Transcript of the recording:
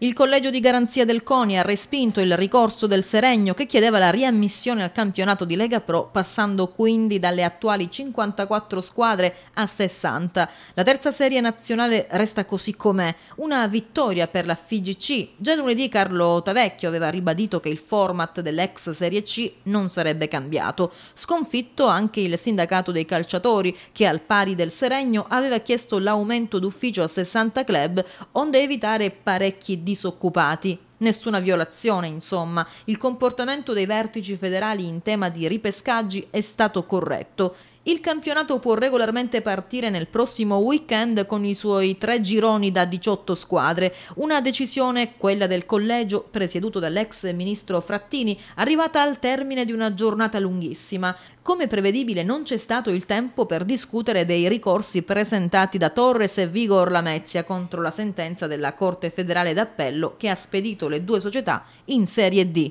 Il collegio di garanzia del CONI ha respinto il ricorso del Seregno che chiedeva la riammissione al campionato di Lega Pro passando quindi dalle attuali 54 squadre a 60. La terza serie nazionale resta così com'è, una vittoria per la FIGC. Già lunedì Carlo Tavecchio aveva ribadito che il format dell'ex Serie C non sarebbe cambiato. Sconfitto anche il sindacato dei calciatori che al pari del Seregno aveva chiesto l'aumento d'ufficio a 60 club onde evitare parecchi disoccupati. Nessuna violazione, insomma. Il comportamento dei vertici federali in tema di ripescaggi è stato corretto. Il campionato può regolarmente partire nel prossimo weekend con i suoi tre gironi da 18 squadre. Una decisione, quella del collegio, presieduto dall'ex ministro Frattini, arrivata al termine di una giornata lunghissima. Come prevedibile non c'è stato il tempo per discutere dei ricorsi presentati da Torres e Vigor Lamezia contro la sentenza della Corte federale d'appello che ha spedito le due società in Serie D.